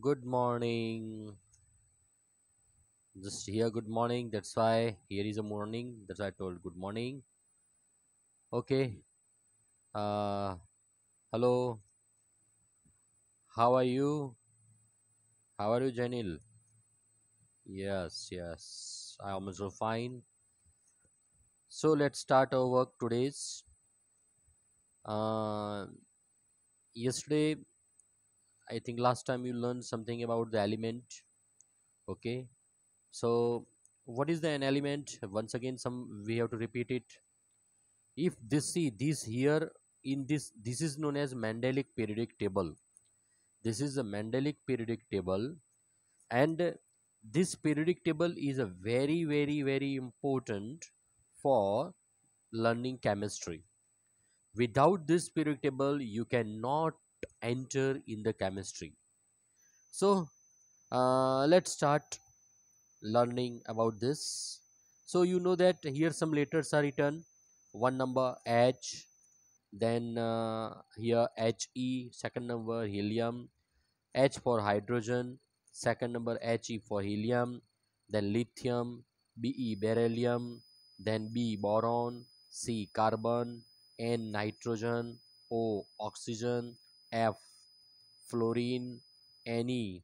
good morning just here good morning that's why here is a morning that's why i told good morning okay uh hello how are you how are you janil yes yes i am also fine so let's start our work today's uh yesterday i think last time you learned something about the element okay so what is the an element once again some we have to repeat it if this see this here in this this is known as mandelic periodic table this is a mandelic periodic table and this periodic table is a very very very important for learning chemistry without this periodic table you cannot enter in the chemistry so uh, let's start learning about this so you know that here some letters are written one number h then uh, here he second number helium h for hydrogen second number he for helium then lithium be beryllium then b boron c carbon n nitrogen o oxygen F, fluorine, Ne,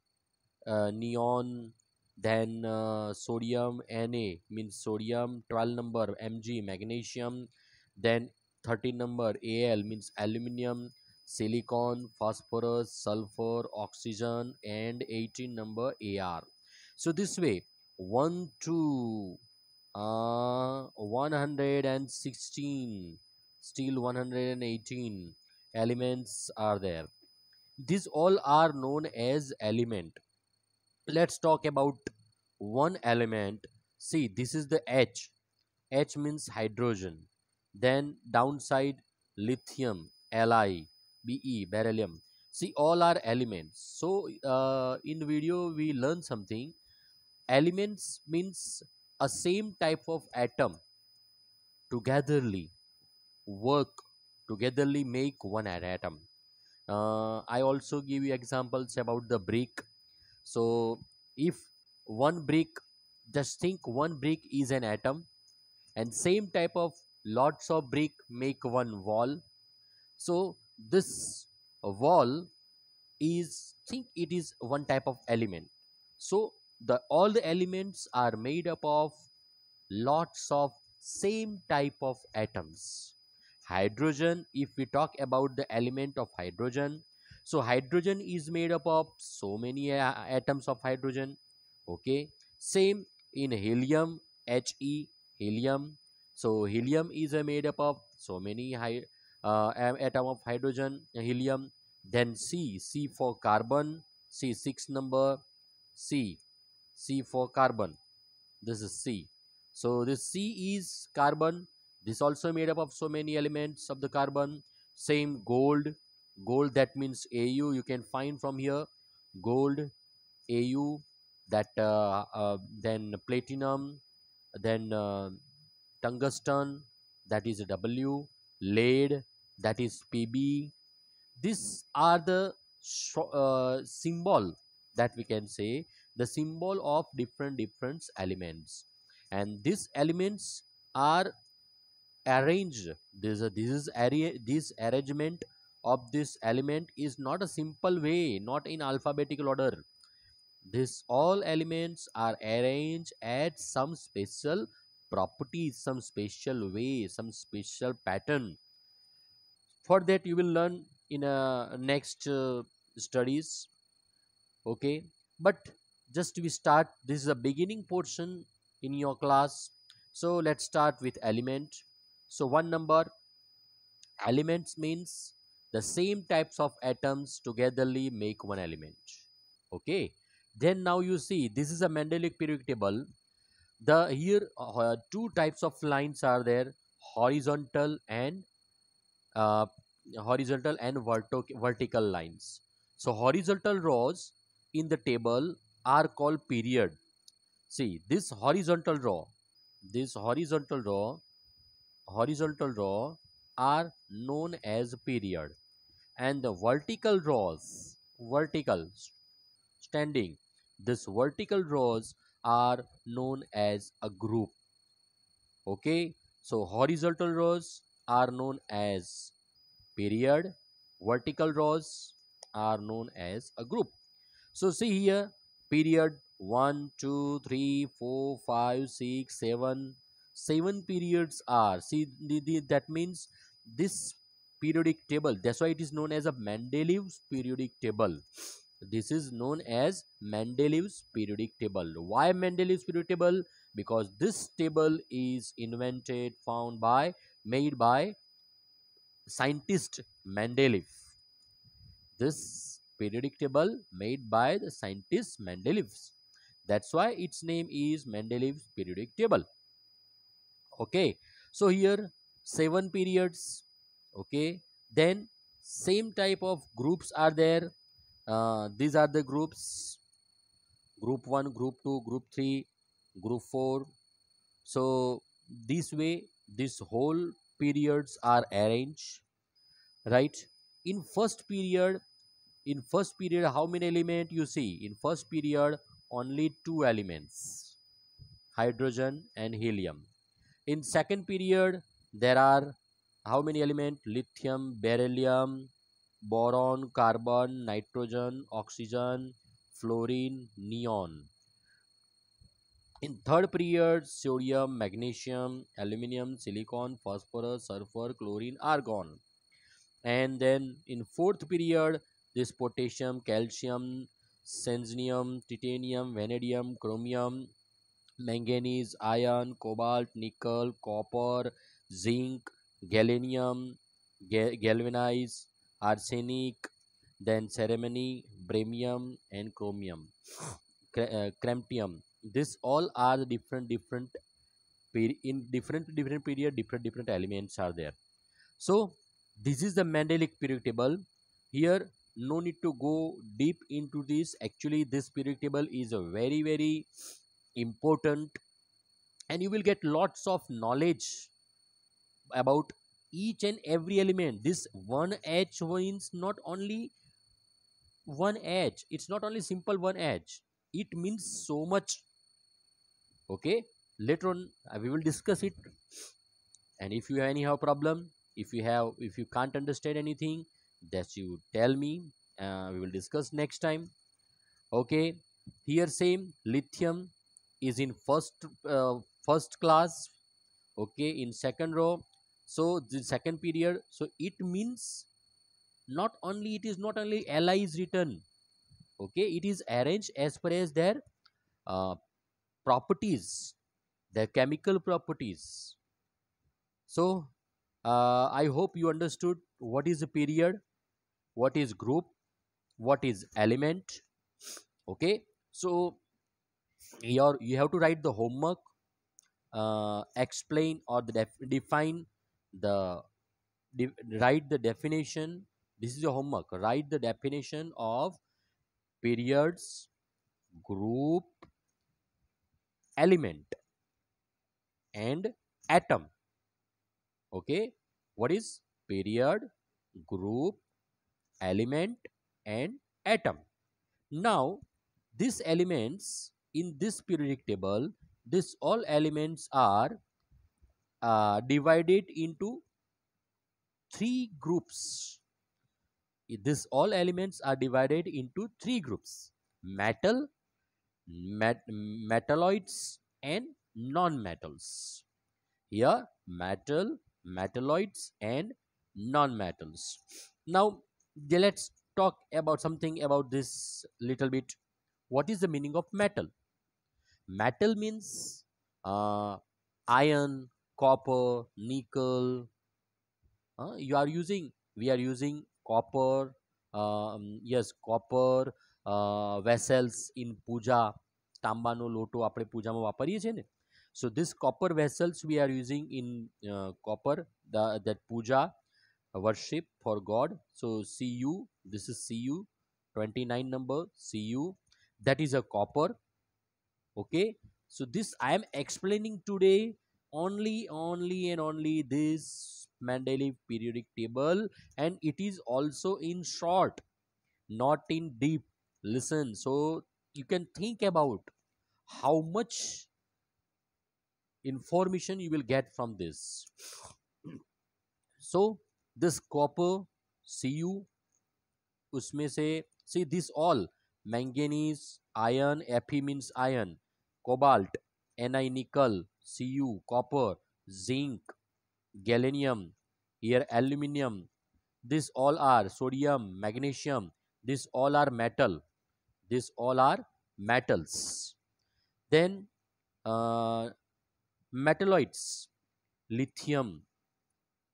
uh, neon, then uh, sodium Na means sodium 12 number Mg magnesium, then 13 number Al means aluminium, silicon, phosphorus, sulfur, oxygen, and 18 number Ar. So this way 1 to uh, 116 still 118 elements are there these all are known as element let's talk about one element see this is the h h means hydrogen then downside lithium li be beryllium see all are elements so uh, in video we learn something elements means a same type of atom togetherly work togetherly make one atom uh, i also give you examples about the brick so if one brick just think one brick is an atom and same type of lots of brick make one wall so this wall is think it is one type of element so the all the elements are made up of lots of same type of atoms hydrogen if we talk about the element of hydrogen so hydrogen is made up of so many atoms of hydrogen okay same in helium he helium so helium is uh, made up of so many high uh, atom of hydrogen helium then c c for carbon c six number c c for carbon this is c so this c is carbon this also made up of so many elements of the carbon same gold gold that means au you can find from here gold au that uh, uh, then platinum then uh, tungsten that is w lead that is pb these are the uh, symbol that we can say the symbol of different different elements and these elements are arranged this, this is this arrangement of this element is not a simple way not in alphabetical order this all elements are arranged at some special properties some special way some special pattern for that you will learn in a uh, next uh, studies okay but just we start this is a beginning portion in your class so let's start with element so one number elements means the same types of atoms togetherly make one element. Okay. Then now you see this is a Mendelic periodic table. The here uh, two types of lines are there horizontal and uh, horizontal and vertical lines. So horizontal rows in the table are called period. See this horizontal row, this horizontal row horizontal rows are known as period and the vertical rows vertical standing this vertical rows are known as a group okay so horizontal rows are known as period vertical rows are known as a group so see here period 1 2 3 4 5 6 7 seven periods are see the, the, that means this periodic table that's why it is known as a Mendeleev's periodic table this is known as Mendeleev's periodic table why Mendeleev's periodic table because this table is invented found by made by scientist Mendeleev this periodic table made by the scientist Mendeleev that's why its name is Mendeleev's periodic table okay so here seven periods okay then same type of groups are there uh, these are the groups group 1 group 2 group 3 group 4 so this way this whole periods are arranged right in first period in first period how many element you see in first period only two elements hydrogen and helium in second period there are how many element lithium beryllium boron carbon nitrogen oxygen fluorine neon in third period sodium magnesium aluminum silicon phosphorus sulfur chlorine argon and then in fourth period this potassium calcium cesium titanium vanadium chromium manganese, iron, cobalt, nickel, copper, zinc, gallium, galvanized, arsenic, then ceremony, bremium, and chromium, cramtium. Uh, this all are the different different in different different period different different elements are there. So this is the Mendelic periodic table. Here no need to go deep into this. Actually, this periodic table is a very very important and you will get lots of knowledge about each and every element this one edge means not only one edge it's not only simple one edge it means so much okay later on uh, we will discuss it and if you have any problem if you have if you can't understand anything that you tell me uh, we will discuss next time okay here same lithium is in first uh, first class okay in second row so the second period so it means not only it is not only li is written okay it is arranged as per as their uh, properties their chemical properties so uh, i hope you understood what is a period what is group what is element okay so your you have to write the homework uh, explain or the def define the de write the definition this is your homework write the definition of periods group element and atom okay what is period group element and atom now these elements in this periodic table this all elements are uh, divided into three groups this all elements are divided into three groups metal met metalloids and non-metals here metal metalloids and non-metals now let's talk about something about this little bit what is the meaning of metal metal means uh, iron copper nickel uh, you are using we are using copper uh, um, yes copper uh, vessels in puja તાંબાનો લોટો આપણે પૂજામાં વાપરીએ છીએ ને so this copper vessels we are using copper the that puja worship for God. So CU, this is CU 29 number CU that is a copper okay so this i am explaining today only only and only this Mendeleev periodic table and it is also in short not in deep listen so you can think about how much information you will get from this so this copper cu Usme se see this all manganese iron fe means iron cobalt, Ni nickel, Cu copper, zinc, gallium, here aluminium. This all are sodium, magnesium. This all are metal. This all are metals. Then uh, metalloids, lithium,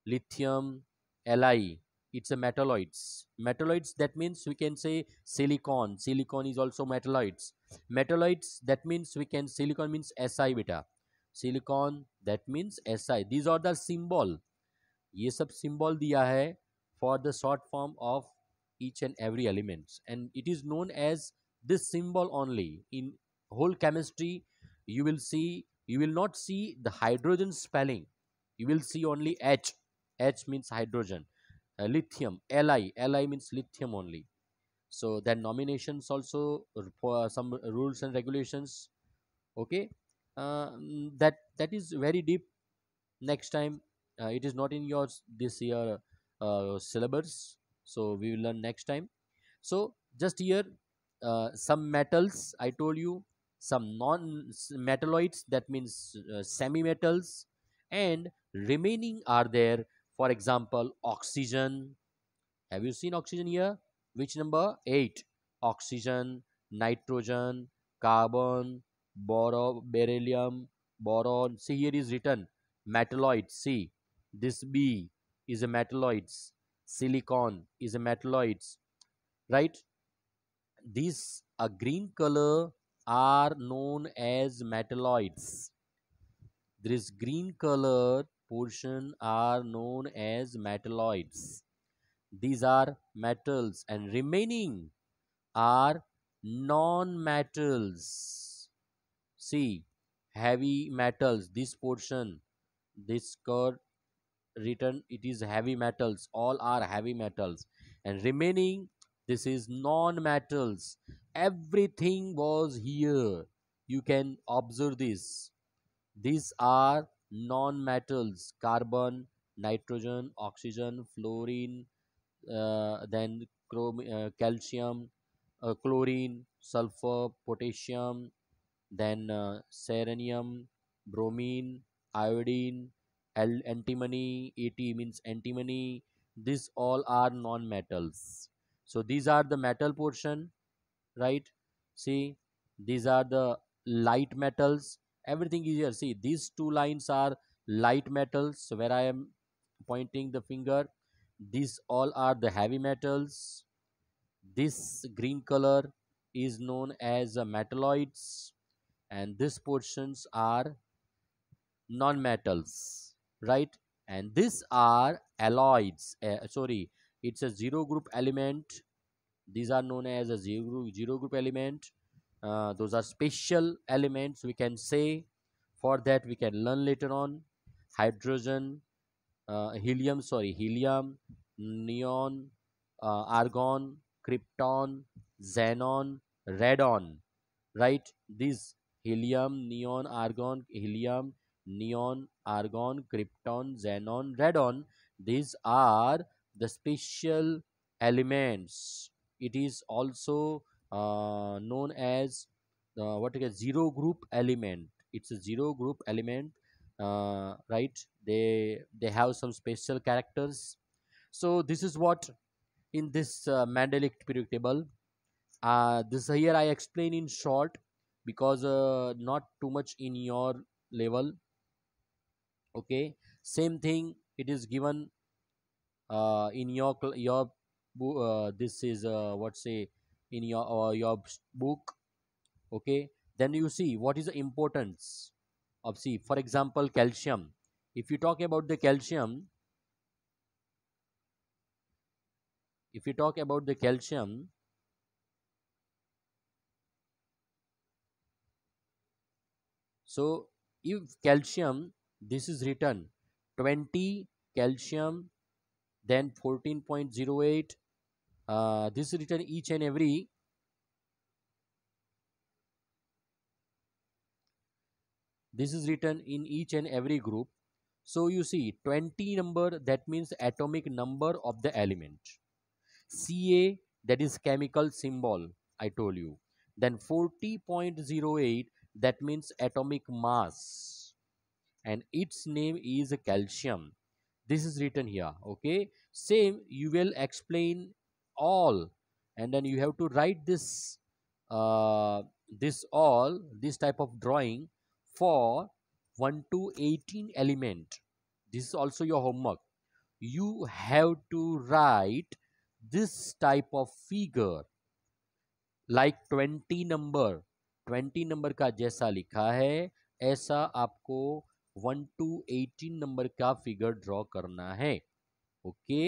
lithium, Li, it's a metalloids metalloids that means we can say silicon silicon is also metalloids metalloids that means we can silicon means si beta silicon that means si these are the symbol ye sab symbol diya hai for the short form of each and every elements and it is known as this symbol only in whole chemistry you will see you will not see the hydrogen spelling you will see only h h means hydrogen uh, lithium li li means lithium only so that nominations also for uh, some rules and regulations okay uh, that that is very deep next time uh, it is not in your this year uh, syllabus so we will learn next time so just here some metals i told you some non metalloids that means semi metals and remaining are there for example oxygen have you seen oxygen here which number 8 oxygen nitrogen carbon boron beryllium boron see here is written metalloid see this b is a metalloids silicon is a metalloids right these a green color are known as metalloids there is green color portion are known as metalloids. These are metals and remaining are non-metals. See, heavy metals, this portion, this curve written, it is heavy metals, all are heavy metals. And remaining, this is non-metals. Everything was here. You can observe this. These are non-metals carbon nitrogen oxygen fluorine uh, then chrom- uh, calcium uh, chlorine sulfur potassium then uh, selenium bromine iodine L- antimony at means antimony these all are non-metals so these are the metal portion right see these are the light metals everything is here see these two lines are light metals where i am pointing the finger these all are the heavy metals this green color is known as metalloids and these portions are non-metals right and these are alloys uh, eh, sorry it's a zero group element these are known as a zero, zero group element uh, those are special elements we can say for that we can learn later on hydrogen uh, helium sorry helium neon uh, argon krypton xenon radon right these helium neon argon helium neon argon krypton xenon radon these are the special elements it is also uh, known as uh, what is zero group element it's a zero group element uh, right they they have some special characters so this is what in this uh, mandelic periodic table uh, this here i explain in short because uh, not too much in your level okay same thing it is given uh, in your your uh, this is uh, what say in your uh, your book okay then you see what is the importance of see for example calcium if you talk about the calcium if you talk about the calcium so if calcium this is written 20 calcium then 14.08 uh, this written each and every this is written in each and every group so you see 20 number that means atomic number of the element ca that is chemical symbol i told you then 40.08 that means atomic mass and its name is calcium this is written here okay same you will explain all and then you have to write this uh, this all this type of drawing for 1 to 18 element this is also your homework you have to write this type of figure like 20 number 20 number ka jaisa likha hai aisa aapko 1 to 18 number ka figure draw karna hai okay?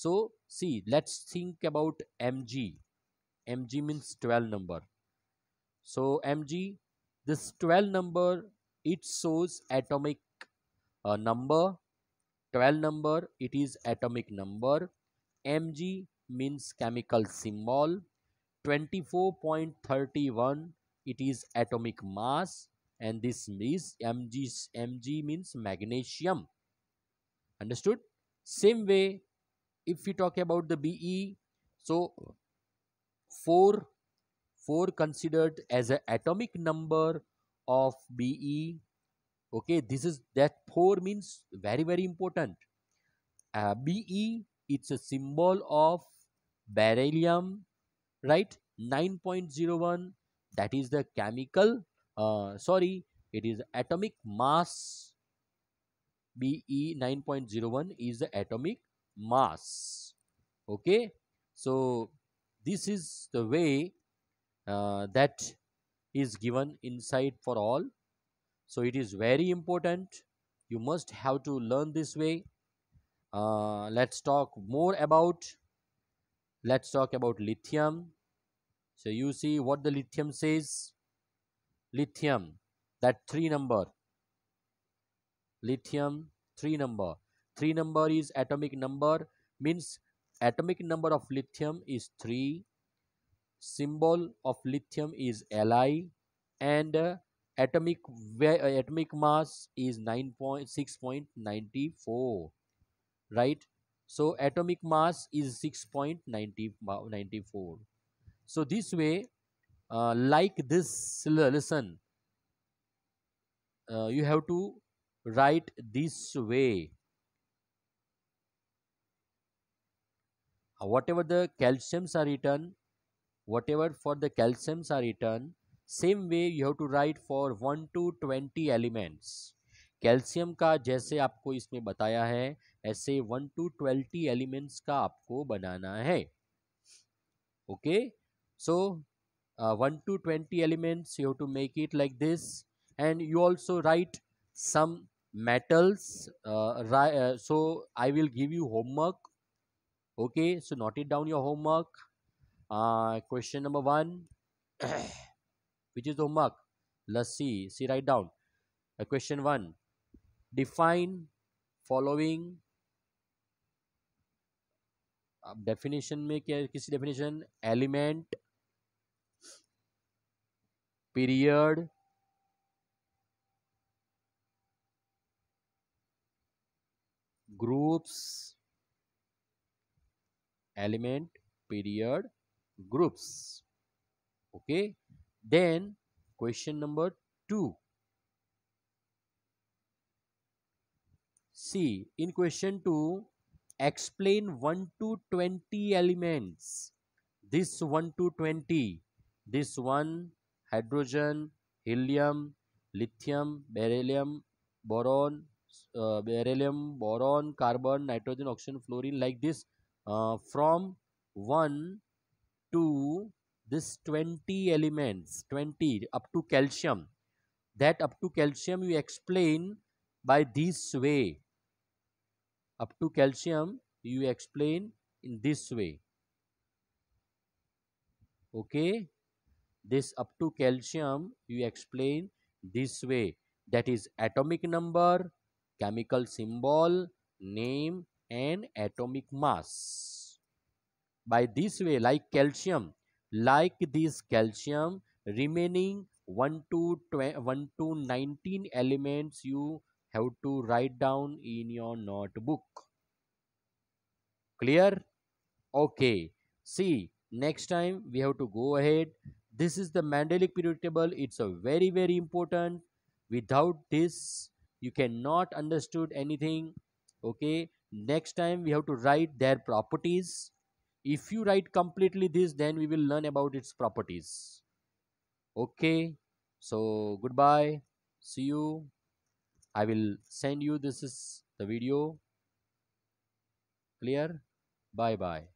so see let's think about mg mg means 12 number so mg this 12 number it shows atomic uh, number 12 number it is atomic number mg means chemical symbol 24.31 it is atomic mass and this means mg mg means magnesium understood same way if we talk about the be so 4 4 considered as an atomic number of be okay this is that 4 means very very important uh, be it's a symbol of beryllium right 9.01 that is the chemical uh, sorry it is atomic mass be 9.01 is the atomic mass okay so this is the way uh, that is given inside for all so it is very important you must have to learn this way uh, let's talk more about let's talk about lithium so you see what the lithium says lithium that three number lithium three number 3 number is atomic number means atomic number of lithium is 3 symbol of lithium is Li and uh, atomic uh, atomic mass is 9.6.94 right so atomic mass is 6.94 so this way uh, like this lesson uh, you have to write this way Uh, whatever the calciums are written whatever for the calciums are written same way you have to write for 1 to 20 elements Calcium ka जैसे आपको इसमें bataya है ऐसे 1 to 20 elements ka आपको banana है Okay? So uh, one to twenty elements you have to make it like this, and you also write some metals uh, so i will give you homework okay so note it down your homework uh, question number one which is the homework let's see see write down uh, question one define following अब definition में क्या किसी definition element period groups element period groups okay then question number 2 see in question 2 explain 1 to 20 elements this 1 to 20 this one hydrogen helium lithium beryllium boron uh, beryllium boron carbon nitrogen oxygen fluorine like this uh, from 1 to this 20 elements 20 up to calcium that up to calcium you explain by this way up to calcium you explain in this way okay this up to calcium you explain this way that is atomic number chemical symbol name and atomic mass. By this way, like calcium, like this calcium, remaining 1 to, 1 to 19 elements you have to write down in your notebook. Clear? Okay. See, next time we have to go ahead. This is the Mandelic periodic table. It's a very, very important. Without this, you cannot understood anything. Okay next time we have to write their properties if you write completely this then we will learn about its properties okay so goodbye see you i will send you this is the video clear bye bye